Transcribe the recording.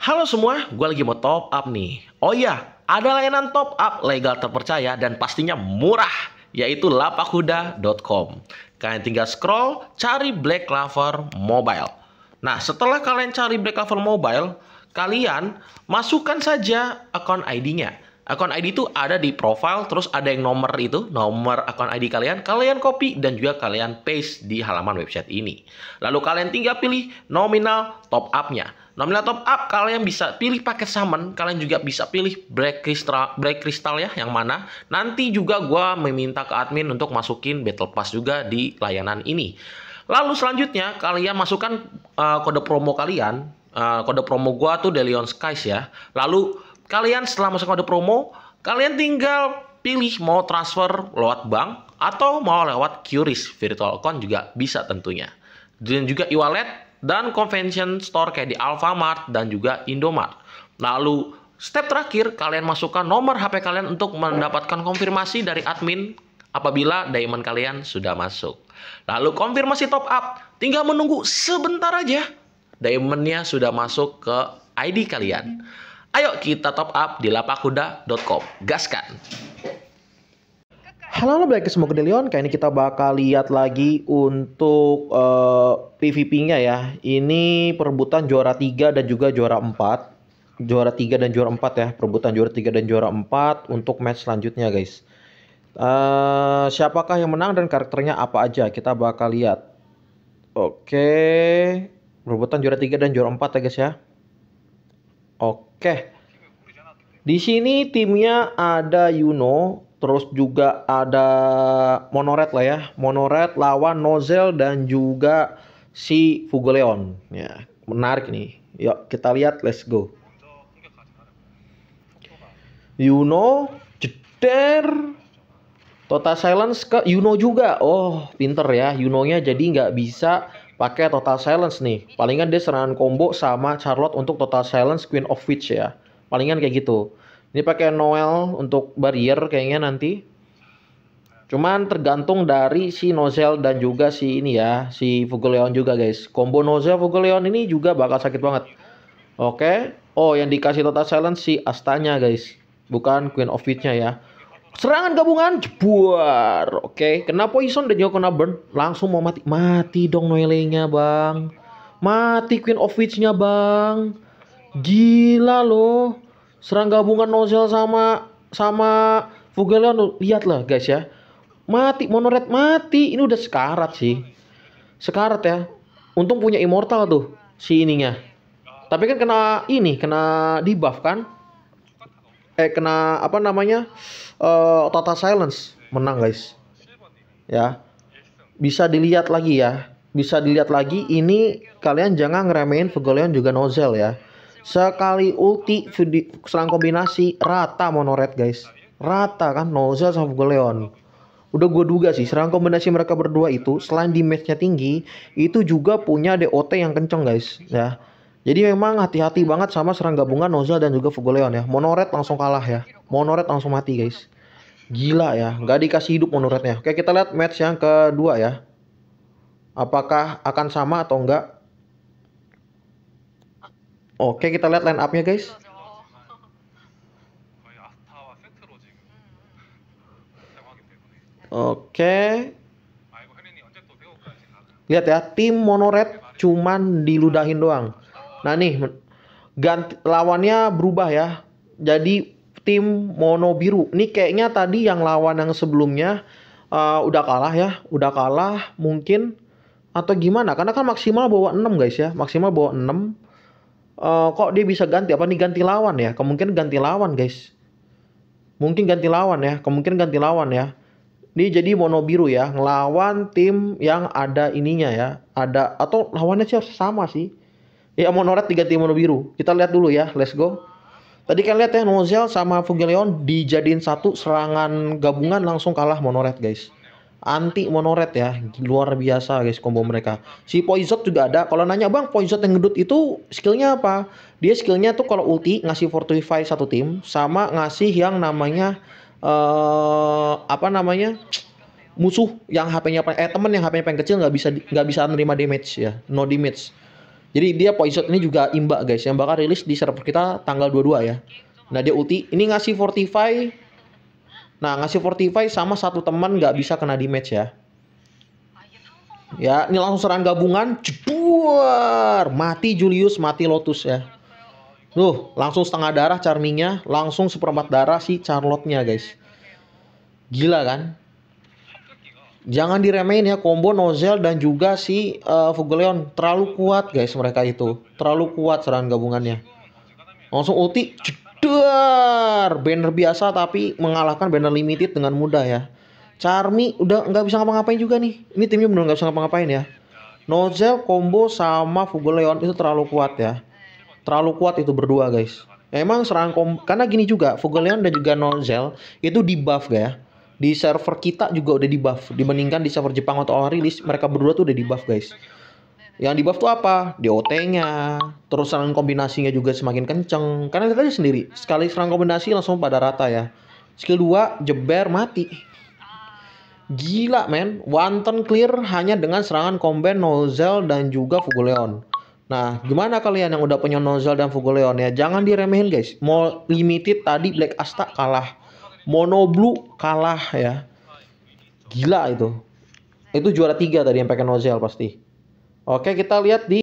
Halo semua, gue lagi mau top up nih. Oh iya, ada layanan top up legal terpercaya dan pastinya murah, yaitu lapakuda.com. Kalian tinggal scroll, cari Black Clover Mobile. Nah, setelah kalian cari Black Clover Mobile, kalian masukkan saja account ID-nya. Account ID itu ada di profile, terus ada yang nomor itu, nomor account ID kalian. Kalian copy dan juga kalian paste di halaman website ini. Lalu kalian tinggal pilih nominal top up-nya. Nominal top up kalian bisa pilih paket summon, kalian juga bisa pilih black crystal, black crystal ya yang mana. Nanti juga gue meminta ke admin untuk masukin battle pass juga di layanan ini. Lalu selanjutnya kalian masukkan uh, kode promo kalian, uh, kode promo gue tuh Delion Skies ya. Lalu kalian setelah masuk kode promo, kalian tinggal pilih mau transfer lewat bank atau mau lewat QRIS virtual account juga bisa tentunya. Dan juga e-wallet dan convention store kayak di Alfamart dan juga Indomart. Lalu step terakhir kalian masukkan nomor HP kalian untuk mendapatkan konfirmasi dari admin apabila diamond kalian sudah masuk. Lalu konfirmasi top up, tinggal menunggu sebentar aja diamondnya sudah masuk ke ID kalian. Ayo kita top up di lapakuda.com. Gaskan! Halo, balik lagi semua Leon. Kali ini kita bakal lihat lagi untuk uh, eh, PVP-nya ya. Ini perebutan juara 3 dan juga juara 4. Juara 3 dan juara 4 ya. Perebutan juara 3 dan juara 4 untuk match selanjutnya guys. Uh, siapakah yang menang dan karakternya apa aja. Kita bakal lihat. Oke. Okay. Perebutan juara 3 dan juara 4 ya guys ya. Oke. Okay. Di sini timnya ada Yuno, terus juga ada Monoret lah ya Monoret lawan nozzle dan juga si Fugoleon ya menarik nih yuk kita lihat let's go Yuno jeder total silence ke Yuno juga oh pinter ya Yunonya jadi nggak bisa pakai total silence nih palingan dia serangan combo sama Charlotte untuk total silence Queen of Witch ya palingan kayak gitu ini pakai Noel untuk barrier kayaknya nanti. Cuman tergantung dari si Nozel dan juga si ini ya, si Fugleon juga guys. Combo Nozel Fugleon ini juga bakal sakit banget. Oke. Oh, yang dikasih total silence si Astanya guys. Bukan Queen of Witch-nya ya. Serangan gabungan jebuar. Oke, kena poison dan juga kena burn. Langsung mau mati. Mati dong Noelle-nya Bang. Mati Queen of Witch-nya, Bang. Gila loh. Serang gabungan Nozel sama sama Vogelion ya, lihatlah guys ya. Mati monoret mati. Ini udah sekarat sih. Sekarat ya. Untung punya immortal tuh si ininya. Tapi kan kena ini, kena debuff kan? Eh kena apa namanya? Uh, Tata Silence menang guys. Ya. Bisa dilihat lagi ya. Bisa dilihat lagi ini kalian jangan ngeremehin Fugelion juga Nozel ya sekali ulti serang kombinasi rata monoret guys rata kan Noza sama Goleon udah gue duga sih serang kombinasi mereka berdua itu selain di matchnya tinggi itu juga punya DOT yang kenceng guys ya jadi memang hati-hati banget sama serang gabungan Noza dan juga Fugoleon ya monoret langsung kalah ya monoret langsung mati guys gila ya Gak dikasih hidup monoretnya oke kita lihat match yang kedua ya apakah akan sama atau enggak Oke, kita lihat line up-nya, guys. Oke. Lihat ya, tim Monored cuman diludahin doang. Nah nih, ganti, lawannya berubah ya. Jadi tim Mono Biru. Ini kayaknya tadi yang lawan yang sebelumnya uh, udah kalah ya. Udah kalah mungkin atau gimana. Karena kan maksimal bawa 6 guys ya. Maksimal bawa 6 uh, kok dia bisa ganti apa nih ganti lawan ya kemungkinan ganti lawan guys mungkin ganti lawan ya kemungkinan ganti lawan ya ini jadi mono biru ya ngelawan tim yang ada ininya ya ada atau lawannya sih harus sama sih ya mono red diganti mono biru kita lihat dulu ya let's go tadi kan lihat ya Nozel sama Fugilion dijadiin satu serangan gabungan langsung kalah mono red guys anti monoret ya luar biasa guys combo mereka si Poison juga ada kalau nanya bang Poison yang ngedut itu skillnya apa dia skillnya tuh kalau ulti ngasih fortify satu tim sama ngasih yang namanya uh, apa namanya musuh yang HP-nya eh temen yang HP-nya pengen kecil nggak bisa nggak bisa nerima damage ya no damage jadi dia Poison ini juga imba guys yang bakal rilis di server kita tanggal 22 ya nah dia ulti ini ngasih fortify Nah, ngasih Fortify sama satu teman nggak bisa kena damage ya. Ya, ini langsung serang gabungan, jeduar, mati Julius, mati Lotus ya. Tuh, langsung setengah darah charmingnya, langsung seperempat darah si Charlotte-nya guys. Gila kan? Jangan diremain ya combo Nozel dan juga si uh, Fugleon terlalu kuat guys mereka itu. Terlalu kuat serangan gabungannya. Langsung ulti, jeduar Duar, banner biasa tapi mengalahkan banner limited dengan mudah ya. Charmi udah nggak bisa ngapa-ngapain juga nih. Ini timnya benar nggak bisa ngapa-ngapain ya. Nozel combo sama Fugol Leon itu terlalu kuat ya. Terlalu kuat itu berdua guys. Emang serangan kom karena gini juga Fugol Leon dan juga Nozel itu di buff ya. Di server kita juga udah di buff dibandingkan di server Jepang atau awal rilis mereka berdua tuh udah di buff guys. Yang di buff tuh apa? DOT-nya, terus serangan kombinasinya juga semakin kenceng. Karena lihat aja sendiri, sekali serangan kombinasi langsung pada rata ya. Skill 2, jeber, mati. Gila men, one clear hanya dengan serangan komben Nozzle dan juga Fuguleon. Nah, gimana kalian yang udah punya Nozzle dan Fuguleon ya? Jangan diremehin guys. Mau limited tadi Black Asta kalah. Mono Blue kalah ya. Gila itu. Itu juara tiga tadi yang pakai Nozzle pasti. Oke, kita lihat di